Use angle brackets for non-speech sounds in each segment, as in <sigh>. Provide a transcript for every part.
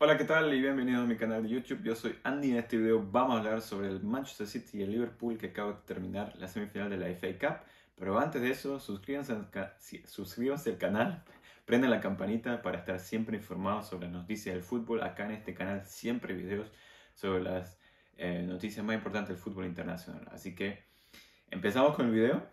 Hola, ¿qué tal? Y bienvenidos a mi canal de YouTube. Yo soy Andy y en este video vamos a hablar sobre el Manchester City y el Liverpool que acaba de terminar la semifinal de la FA Cup. Pero antes de eso, suscríbanse al, canal, <laughs> prenden la campanita para estar siempre informados sobre las noticias del fútbol. Acá en este canal siempre hay videos sobre las eh, noticias más importantes del fútbol internacional. Así que empezamos con el video.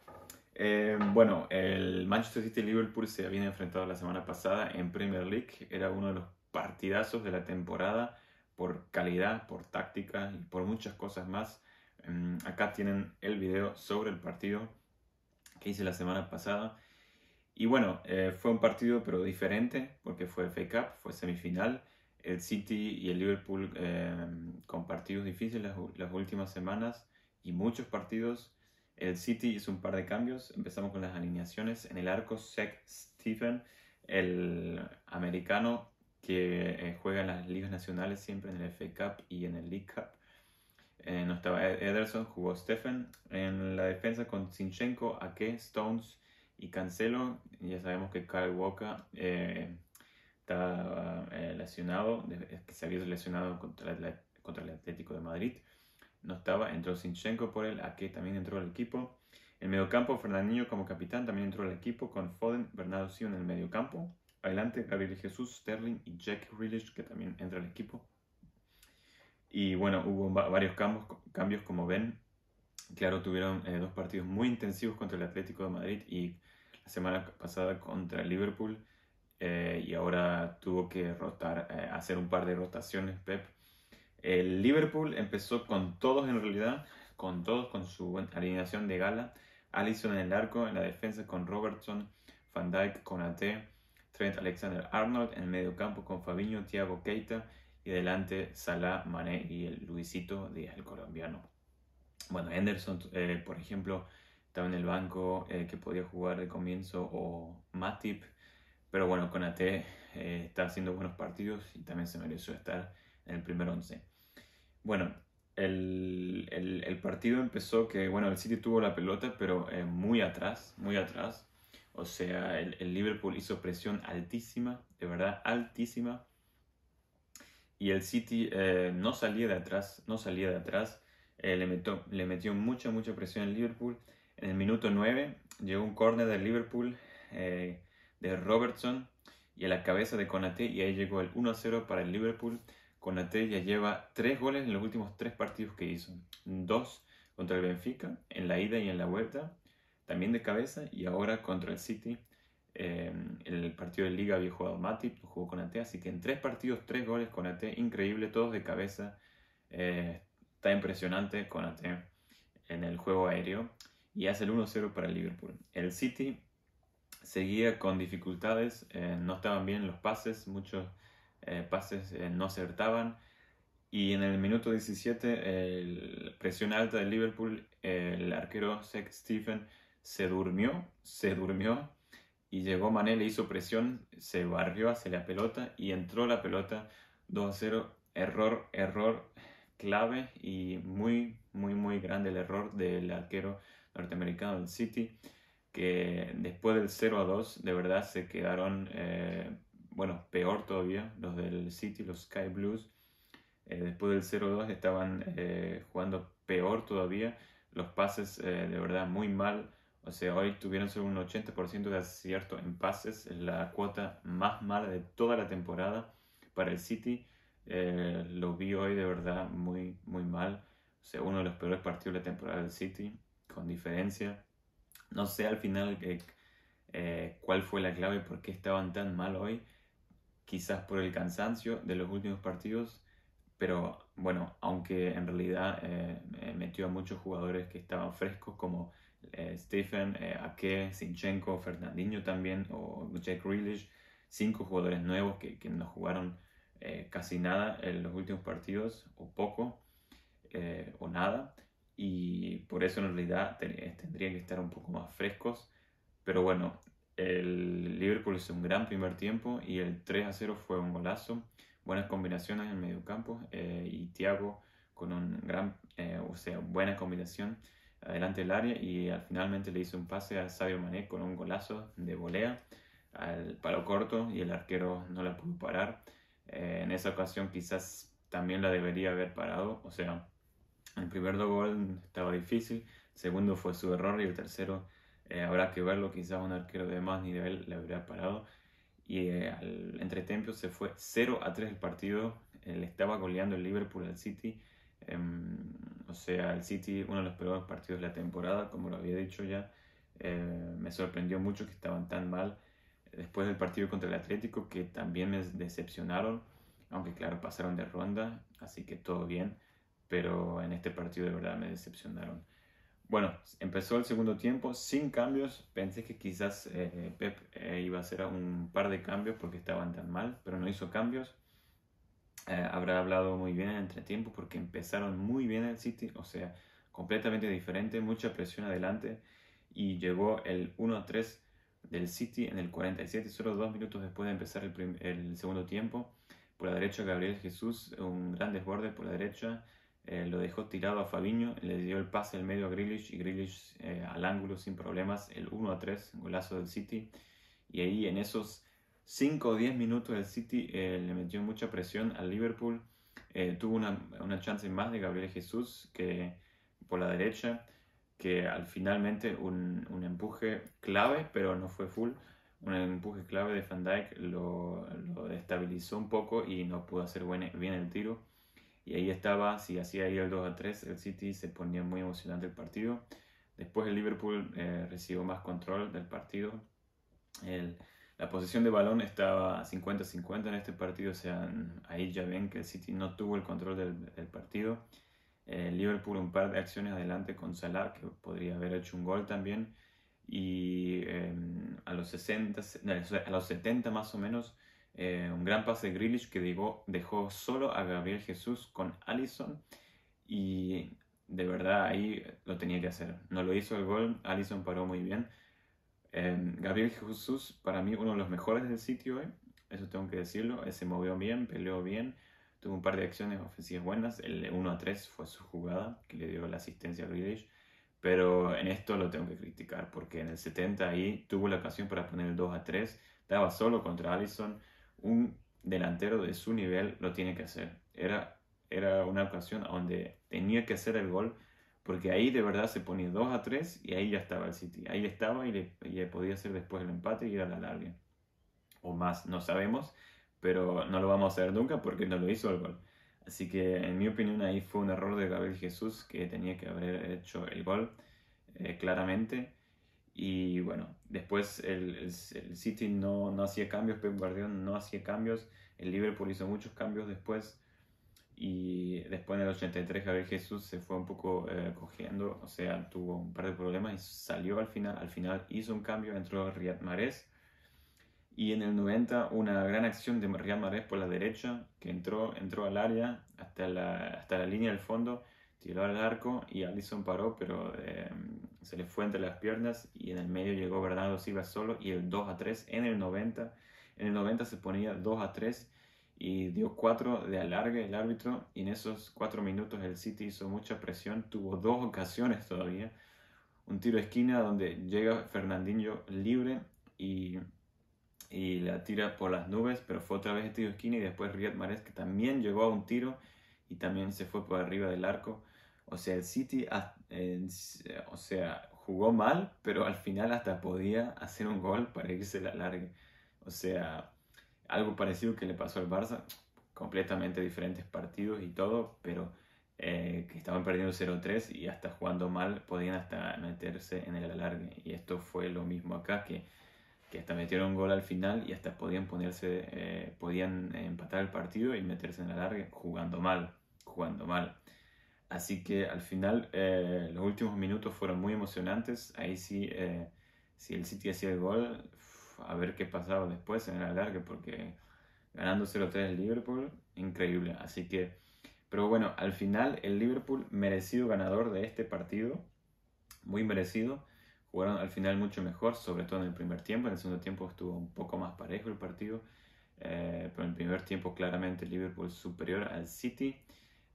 Eh, bueno, el Manchester City y el Liverpool se habían enfrentado la semana pasada en Premier League. Era uno de los partidazos de la temporada por calidad, por táctica y por muchas cosas más. Em, acá tienen el video sobre el partido que hice la semana pasada. Y bueno, eh, fue un partido pero diferente porque fue FA Cup, fue semifinal. El City y el Liverpool em, con partidos difíciles las, últimas semanas y muchos partidos. El City hizo un par de cambios. Empezamos con las alineaciones. En el arco, Zach Stephen, el americano que eh, juega en las ligas nacionales siempre en el FA Cup y en el League Cup. Eh, no estaba Ederson, jugó Stephen. En la defensa con Sinchenko, Ake, Stones y Cancelo. Ya sabemos que Kyle Walker eh, está lesionado, que se había lesionado contra el, contra el Atlético de Madrid. No estaba, entró Sinchenko por él, Ake también entró al equipo. En el mediocampo, Fernandinho como capitán también entró al equipo con Foden, Bernardo Silva en el mediocampo adelante, Gabriel Jesús, Sterling y Jack Grealish, que también entra al equipo. Y bueno, hubo varios cambios, cambios como ven. Claro, tuvieron eh, dos partidos muy intensivos contra el Atlético de Madrid y la semana pasada contra el Liverpool. Eh, y ahora tuvo que rotar, eh, hacer un par de rotaciones Pep. El Liverpool empezó con todos en realidad, con todos, con su alineación de gala. Allison en el arco, en la defensa con Robertson, Van Dijk, Conate, Trent Alexander-Arnold, en el medio campo con Fabiño, Thiago Keita y delante Salah, Mané y el Luisito Díaz, el colombiano. Bueno, Henderson, eh, por ejemplo, estaba en el banco eh, que podía jugar de comienzo o Matip, pero bueno, con eh, está haciendo buenos partidos y también se mereció estar en el primer once. Bueno, el, el partido empezó que, bueno, el City tuvo la pelota, pero muy atrás, muy atrás. O sea, el, Liverpool hizo presión altísima, de verdad altísima. Y el City eh, no salía de atrás, no salía de atrás. Eh, le, metió, mucha, mucha presión al Liverpool. En el minuto 9 llegó un córner del Liverpool eh, de Robertson y a la cabeza de conate y ahí llegó el 1-0 para el Liverpool. conate ya lleva 3 goles en los últimos 3 partidos que hizo. Dos contra el Benfica, en la ida y en la vuelta también de cabeza y ahora contra el City. Em, el partido de Liga había jugado Mati, jugó con AT, así que en tres partidos, tres goles con AT, increíble, todos de cabeza. Eh, está impresionante con AT en el juego aéreo y hace el 1-0 para el Liverpool. El City seguía con dificultades, eh, no estaban bien los pases, muchos eh, pases no acertaban. Y en el minuto 17, el presión alta del Liverpool, el arquero Zach Stephen se durmió, se durmió y llegó Mané, le hizo presión, se barrió hacia la pelota y entró la pelota 2 a 0. Error, error clave y muy, muy, muy grande el error del arquero norteamericano del City, que después del 0 a 2 de verdad se quedaron, eh, bueno, peor todavía los del City, los Sky Blues. Eh, después del 0 a 2 estaban eh, jugando peor todavía, los pases de verdad muy mal o sea, hoy tuvieron solo un 80% de acierto en pases, la cuota más mala de toda la temporada para el City. Eh, lo vi hoy de verdad muy, muy mal. O sea, uno de los peores partidos de la temporada del City, con diferencia. No sé al final eh, eh, cuál fue la clave, por qué estaban tan mal hoy. Quizás por el cansancio de los últimos partidos, pero bueno, aunque en realidad metió a muchos jugadores que estaban frescos, como eh, Stephen eh, Ake, Sinchenko, Fernandinho también, o Jack Grealish, cinco jugadores nuevos que, que no jugaron eh, casi nada en los últimos partidos, o poco, o nada, y por eso en realidad tendrían que estar un poco más frescos, pero bueno, el Liverpool hizo un gran primer tiempo y el 3 a 0 fue un golazo, buenas combinaciones en el mediocampo y Thiago con un gran, o sea, buena combinación adelante del área y al eh, finalmente le hizo un pase a Sabio Mané con un golazo de volea al palo corto y el arquero no la pudo parar. Eh, en esa ocasión quizás también la debería haber parado, o sea, el primer gol estaba difícil, segundo fue su error y el tercero eh, habrá que verlo, quizás un arquero de más nivel le habría parado. Y al entretiempo se fue 0 a 3 el partido, le estaba goleando el Liverpool al City em, o sea, el City, uno de los peores partidos de la temporada, como lo había dicho ya. Eh, me sorprendió mucho que estaban tan mal eh, después del partido contra el Atlético, que también me decepcionaron, aunque claro, pasaron de ronda, así que todo bien, pero en este partido de verdad me decepcionaron. Bueno, empezó el segundo tiempo sin cambios, pensé que quizás eh, Pep iba a hacer un par de cambios porque estaban tan mal, pero no hizo cambios. Eh, habrá hablado muy bien en el entretiempo porque empezaron muy bien el City, o sea, completamente diferente, mucha presión adelante y llegó el 1-3 del City en el 47, solo dos minutos después de empezar el, segundo tiempo. Por la derecha Gabriel Jesús, un gran desborde por la derecha, eh, lo dejó tirado a Fabiño, le dio el pase al medio a Grealish y Grealish eh, al ángulo sin problemas, el 1-3, golazo del City. Y ahí en esos 5 o 10 minutos el City eh, le metió mucha presión al Liverpool. Eh, tuvo una, una, chance más de Gabriel Jesús que por la derecha, que al finalmente un, empuje clave, pero no fue full. Un empuje clave de Van Dijk lo, lo estabilizó un poco y no pudo hacer bien el tiro. Y ahí estaba, si hacía ahí el 2 a 3, el City se ponía muy emocionante el partido. Después el Liverpool eh, recibió más control del partido. El, la posesión de balón estaba 50-50 en este partido, o sea, ahí ya ven que el City no tuvo el control del, partido. Eh, Liverpool un par de acciones adelante con Salah, que podría haber hecho un gol también. Y em, a, los 60, a los 70 más o menos, eh, un gran pase de Grealish que dejó, dejó solo a Gabriel Jesús con Allison. Y de verdad ahí lo tenía que hacer. No lo hizo el gol, Allison paró muy bien Em, Gabriel Jesús, para mí uno de los mejores del sitio hoy, eh, eso tengo que decirlo, se movió bien, peleó bien, tuvo un par de acciones ofensivas buenas, el 1 a 3 fue su jugada que le dio la asistencia a Grealish, pero en esto lo tengo que criticar porque en el 70 ahí tuvo la ocasión para poner el 2 a 3, estaba solo contra Allison, un delantero de su nivel lo tiene que hacer, era, era una ocasión donde tenía que hacer el gol porque ahí de verdad se ponía 2 a 3 y ahí ya estaba el City. Ahí estaba y le, podía hacer después el empate y ir a la larga. O más, no sabemos, pero no lo vamos a hacer nunca porque no lo hizo el gol. Así que en mi opinión ahí fue un error de Gabriel Jesús que tenía que haber hecho el gol eh, claramente. Y bueno, después el, City no, no hacía cambios, Pep Guardiola no hacía cambios, el Liverpool hizo muchos cambios después y después en el 83 Javier Jesús se fue un poco eh, cogiendo, o sea, tuvo un par de problemas y salió al final, al final hizo un cambio, entró Riyad Mahrez y en el 90 una gran acción de Riyad Mahrez por la derecha que entró, entró al área hasta la, hasta la línea del fondo, tiró al arco y Allison paró pero eh, se le fue entre las piernas y en el medio llegó Bernardo Silva solo y el 2 a 3 en el 90, en el 90 se ponía 2 a 3 y dio cuatro de alargue el árbitro y en esos cuatro minutos el City hizo mucha presión, tuvo dos ocasiones todavía, un tiro de esquina donde llega Fernandinho libre y, la tira por las nubes, pero fue otra vez el tiro de esquina y después Riyad Mahrez que también llegó a un tiro y también se fue por arriba del arco. O sea, el City o sea, jugó mal, pero al final hasta podía hacer un gol para irse al alargue O sea, algo parecido que le pasó al Barça, completamente diferentes partidos y todo, pero eh, que estaban perdiendo 0-3 y hasta jugando mal podían hasta meterse en el alargue. Y esto fue lo mismo acá, que, hasta metieron un gol al final y hasta podían ponerse, eh, podían empatar el partido y meterse en el alargue jugando mal, jugando mal. Así que al final eh, los últimos minutos fueron muy emocionantes. Ahí sí, si el City hacía el gol, a ver qué pasaba después en el alargue, porque ganando 0-3 el Liverpool, increíble. Así que, pero bueno, al final el Liverpool merecido ganador de este partido, muy merecido. Jugaron al final mucho mejor, sobre todo en el primer tiempo. En el segundo tiempo estuvo un poco más parejo el partido, eh, pero en el primer tiempo claramente el Liverpool superior al City.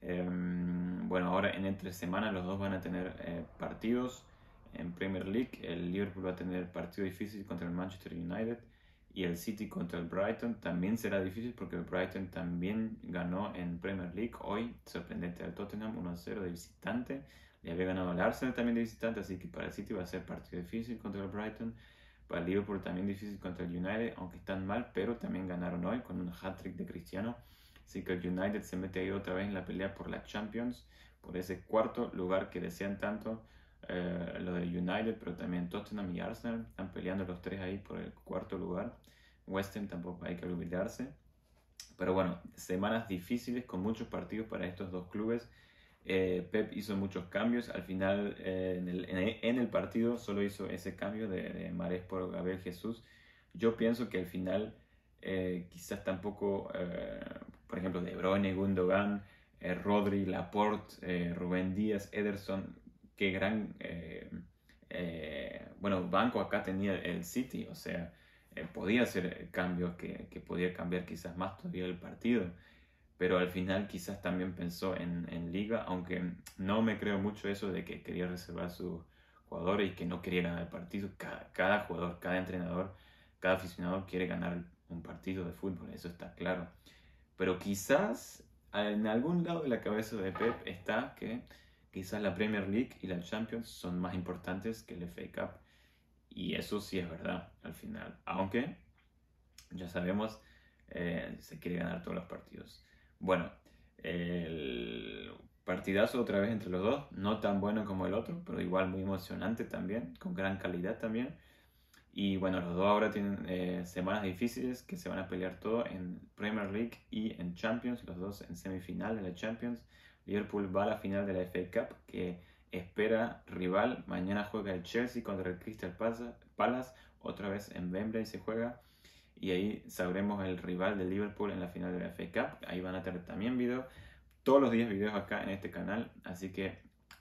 Em, bueno, ahora en entre semana los dos van a tener eh, partidos en Premier League, el Liverpool va a tener partido difícil contra el Manchester United y el City contra el Brighton también será difícil porque el Brighton también ganó en Premier League hoy, sorprendente al Tottenham 1-0 de visitante, le había ganado al Arsenal también de visitante, así que para el City va a ser partido difícil contra el Brighton, para el Liverpool también difícil contra el United, aunque están mal, pero también ganaron hoy con un hat-trick de Cristiano, así que el United se mete ahí otra vez en la pelea por la Champions, por ese cuarto lugar que desean tanto. Eh, lo de United, pero también Tottenham y Arsenal están peleando los tres ahí por el cuarto lugar. West Ham tampoco hay que olvidarse. Pero bueno, semanas difíciles con muchos partidos para estos dos clubes. Eh, Pep hizo muchos cambios. Al final, eh, en, el, partido, solo hizo ese cambio de, de por Gabriel Jesús. Yo pienso que al final, quizás tampoco, por ejemplo, De Bruyne, Gundogan, Rodri, Laporte, Rubén Díaz, Ederson, qué gran eh, eh, bueno, banco acá tenía el City, o sea, eh, podía hacer cambios que, que, podía cambiar quizás más todavía el partido, pero al final quizás también pensó en, liga, aunque no me creo mucho eso de que quería reservar sus jugadores y que no quería ganar el partido, cada, cada jugador, cada entrenador, cada aficionado quiere ganar un partido de fútbol, eso está claro, pero quizás en algún lado de la cabeza de Pep está que Quizás la Premier League y la Champions son más importantes que el FA Cup. Y eso sí es verdad al final. Aunque, ya sabemos, eh, se quiere ganar todos los partidos. Bueno, el partidazo otra vez entre los dos. No tan bueno como el otro, pero igual muy emocionante también. Con gran calidad también. Y bueno, los dos ahora tienen eh, semanas difíciles que se van a pelear todo en Premier League y en Champions. Los dos en semifinal de la Champions. Liverpool va a la final de la FA Cup que espera rival. Mañana juega el Chelsea contra el Crystal Palace, otra vez en Wembley se juega. Y ahí sabremos el rival de Liverpool en la final de la FA Cup. Ahí van a tener también videos. Todos los días videos acá en este canal. Así que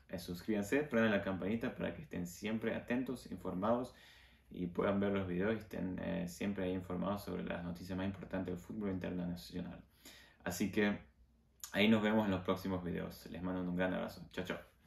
eh, suscríbanse, prendan la campanita para que estén siempre atentos, informados y puedan ver los videos y estén eh, siempre ahí informados sobre las noticias más importantes del fútbol internacional. Así que Ahí nos vemos en los próximos videos. Les mando un gran abrazo. Chao, chao.